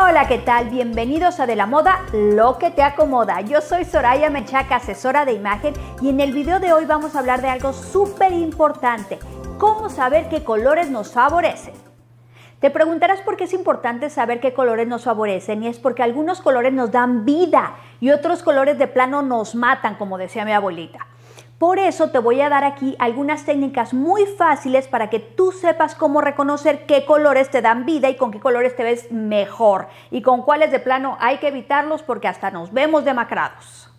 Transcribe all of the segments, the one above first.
Hola, ¿qué tal? Bienvenidos a De la Moda, lo que te acomoda. Yo soy Soraya Mechaca, asesora de imagen, y en el video de hoy vamos a hablar de algo súper importante, cómo saber qué colores nos favorecen. Te preguntarás por qué es importante saber qué colores nos favorecen y es porque algunos colores nos dan vida y otros colores de plano nos matan, como decía mi abuelita. Por eso te voy a dar aquí algunas técnicas muy fáciles para que tú sepas cómo reconocer qué colores te dan vida y con qué colores te ves mejor y con cuáles de plano hay que evitarlos porque hasta nos vemos demacrados.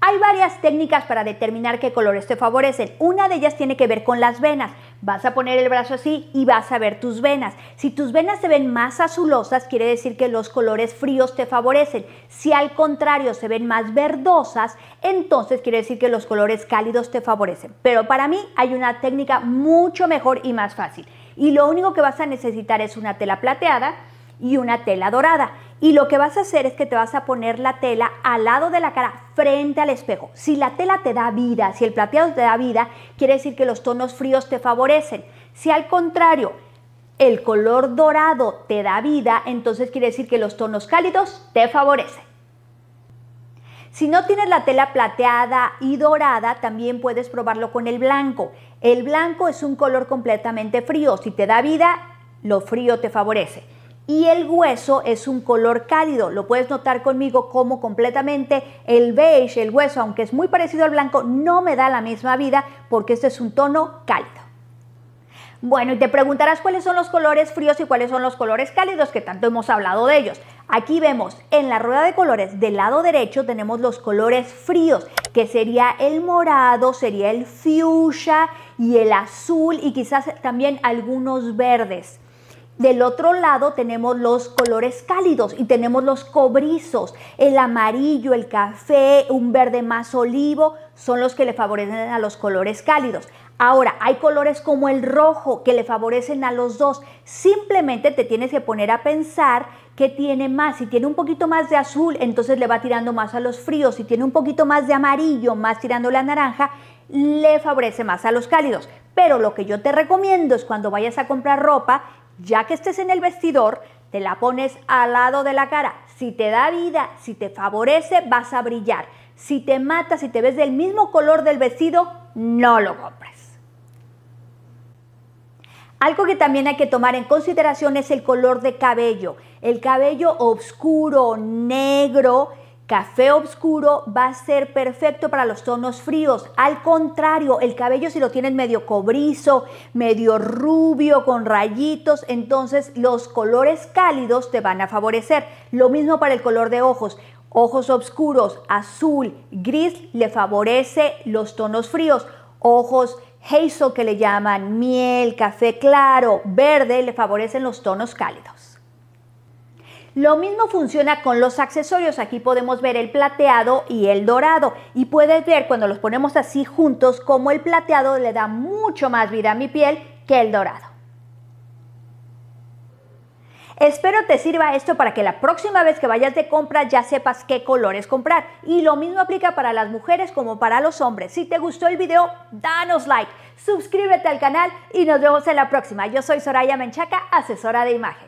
Hay varias técnicas para determinar qué colores te favorecen. Una de ellas tiene que ver con las venas. Vas a poner el brazo así y vas a ver tus venas. Si tus venas se ven más azulosas, quiere decir que los colores fríos te favorecen. Si al contrario se ven más verdosas, entonces quiere decir que los colores cálidos te favorecen. Pero para mí hay una técnica mucho mejor y más fácil. Y lo único que vas a necesitar es una tela plateada y una tela dorada y lo que vas a hacer es que te vas a poner la tela al lado de la cara, frente al espejo. Si la tela te da vida, si el plateado te da vida, quiere decir que los tonos fríos te favorecen. Si al contrario, el color dorado te da vida, entonces quiere decir que los tonos cálidos te favorecen. Si no tienes la tela plateada y dorada, también puedes probarlo con el blanco. El blanco es un color completamente frío. Si te da vida, lo frío te favorece y el hueso es un color cálido. Lo puedes notar conmigo como completamente el beige, el hueso, aunque es muy parecido al blanco, no me da la misma vida porque este es un tono cálido. Bueno, y te preguntarás cuáles son los colores fríos y cuáles son los colores cálidos, que tanto hemos hablado de ellos. Aquí vemos en la rueda de colores del lado derecho tenemos los colores fríos, que sería el morado, sería el fuchsia y el azul y quizás también algunos verdes. Del otro lado tenemos los colores cálidos y tenemos los cobrizos, el amarillo, el café, un verde más olivo, son los que le favorecen a los colores cálidos. Ahora, hay colores como el rojo que le favorecen a los dos. Simplemente te tienes que poner a pensar qué tiene más. Si tiene un poquito más de azul, entonces le va tirando más a los fríos. Si tiene un poquito más de amarillo, más tirando la naranja, le favorece más a los cálidos. Pero lo que yo te recomiendo es cuando vayas a comprar ropa, ya que estés en el vestidor, te la pones al lado de la cara. Si te da vida, si te favorece, vas a brillar. Si te mata, si te ves del mismo color del vestido, no lo compres. Algo que también hay que tomar en consideración es el color de cabello. El cabello oscuro, negro, Café oscuro va a ser perfecto para los tonos fríos. Al contrario, el cabello si lo tienen medio cobrizo, medio rubio, con rayitos, entonces los colores cálidos te van a favorecer. Lo mismo para el color de ojos. Ojos oscuros, azul, gris, le favorece los tonos fríos. Ojos hazel que le llaman miel, café claro, verde, le favorecen los tonos cálidos. Lo mismo funciona con los accesorios. Aquí podemos ver el plateado y el dorado. Y puedes ver cuando los ponemos así juntos como el plateado le da mucho más vida a mi piel que el dorado. Espero te sirva esto para que la próxima vez que vayas de compra ya sepas qué colores comprar. Y lo mismo aplica para las mujeres como para los hombres. Si te gustó el video, danos like, suscríbete al canal y nos vemos en la próxima. Yo soy Soraya Menchaca, asesora de imagen.